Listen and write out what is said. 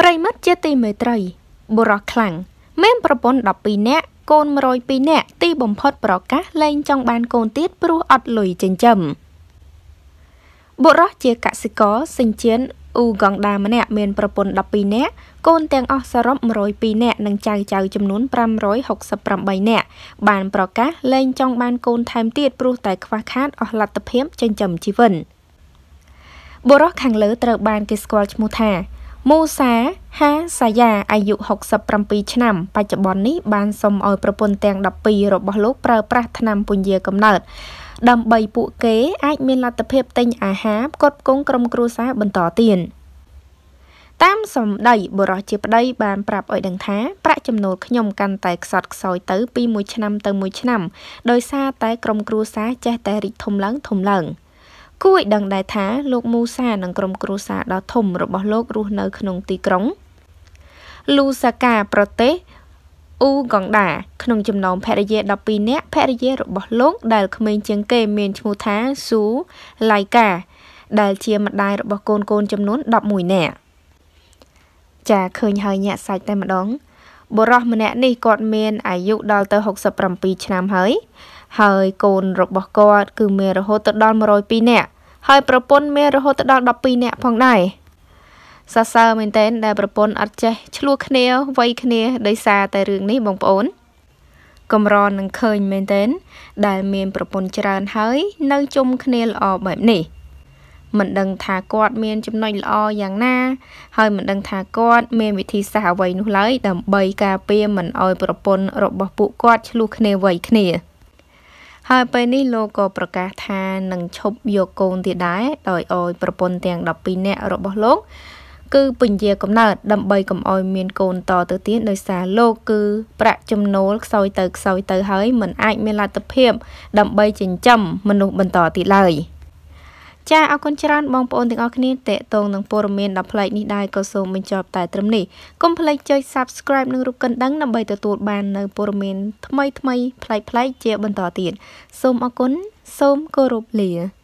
ប្រិមិត្តជាទីមេត្រីបុរសខ្លាំងមេមប្រពន្ធ12នាក់កូន102នាក់ទីបំផុតប្រកាសលែងចង់បានកូនទៀតព្រោះអត់លុយចិញ្ចឹមបុរសជាកសិករសិញ្ជៀនអ៊ូកងដាម្នាក់មានប្រពន្ធ12នាក់កូនទាំងអស់សរុប102នាក់និងចៅចៅចំនួន568នាក់បានប្រកាសលែងចង់បានកូនថែមទៀតព្រោះតែខ្វះខាតអស់លទ្ធភាពចិញ្ចឹមជីវិនបុរសខាងលើត្រូវបានគេស្គាល់ឈ្មោះថាមូសាហាសាយ៉ាអាយុ67ឆ្នាំបច្ចុប្បន្ននេះបានសុំឲ្យប្រពន្ធទាំង12របស់លោកប្រើប្រាស់ថ្នាំពញាកំណើតដើម្បីពួកគេអាចមានលទ្ធភាពទិញអាហារផ្គត់ផ្គង់ក្រុមគ្រួសារបន្តទៀតតាមសម្ដីបុរសជាប្តីបានប្រាប់ឲ្យដឹងថាប្រាក់ចំណូលខ្ញុំកាន់តែខ្សត់ខ្សោយទៅ ពីមួយឆ្នាំទៅមួយឆ្នាំ ដោយសារតែក្រុមគ្រួសារចេះតែរីកធំឡើងធំឡើង។គួរឲ្យដឹងដែរថាលោកមូសានិងក្រុមគ្រួសារដ៏ធំរបស់លោករស់នៅ ក្នុងទីក្រុងលូសាកាប្រទេសអ៊ូកងដា ក្នុងចំណោមភរិយា12នាក់ភរិយារបស់លោក ដែល ក្មេងជាងគេ មានឈ្មោះថាស៊ូឡៃកាដែល ជាម្ដាយរបស់កូនកូន ចំនួន11នាក់ចាឃើញហើយញាក់សាច់តែម្ដងបុរសម្នាក់នេះគាត់មានអាយុដល់ទៅ67ឆ្នាំហើយហើយកូនរបស់គាត់គឺមានរហូតដល់102នាក់ហើយប្រពន្ធមានរហូតដល់12នាក់ផងដែរសរសើរមែនទែនដែលប្រពន្ធអត់ចេះឆ្លោះគ្នាវ័យគ្នាដោយសារតែរឿងនេះបងប្អូនកំរនឹងឃើញមែនទែនដែលមានប្រពន្ធច្រើនហើយនៅជុំគ្នាល្អបែបនេះមិនដឹងថាគាត់មានចំណុចល្អយ៉ាងណា ហើយមិនដឹងថាគាត់មានវិធីសាស្ត្រអ្វីនោះឡើយដើម្បីការពារមិនឲ្យប្រពន្ធរបស់ពួកគាត់ឆ្លោះគ្នាវ័យគ្នា។ហើយពេលនេះលោកក៏ប្រកាសថានឹងឈប់យកកូនទៀតដែរដោយអោយប្រពន្ធទាំង12នាក់របស់លោក គឺពញាកំណើតដើម្បីកុំអោយមានកូនតទៅទៀតដោយសារលោកគឺប្រាក់ចំណូលខ្សោយទៅខ្សោយទៅហើយ មិនអាចមានលទ្ធភាពដើម្បីចិញ្ចឹមមនុស្សបន្តទៀតឡើយ។ចាអរគុណច្រើនបងប្អូនទាំងអស់គ្នាតេតងនឹងព័ត៌មានដ៏ប្លែកនេះដែរក៏សូមបញ្ចប់តែត្រឹមនេះកុំភ្លេចចុច Subscribe និងរូបកណ្ដឹងដើម្បីទទួលបាននៅព័ត៌មានថ្មីថ្មីប្លែកៗជាបន្តទៀតសូមអរគុណសូមគោរពលា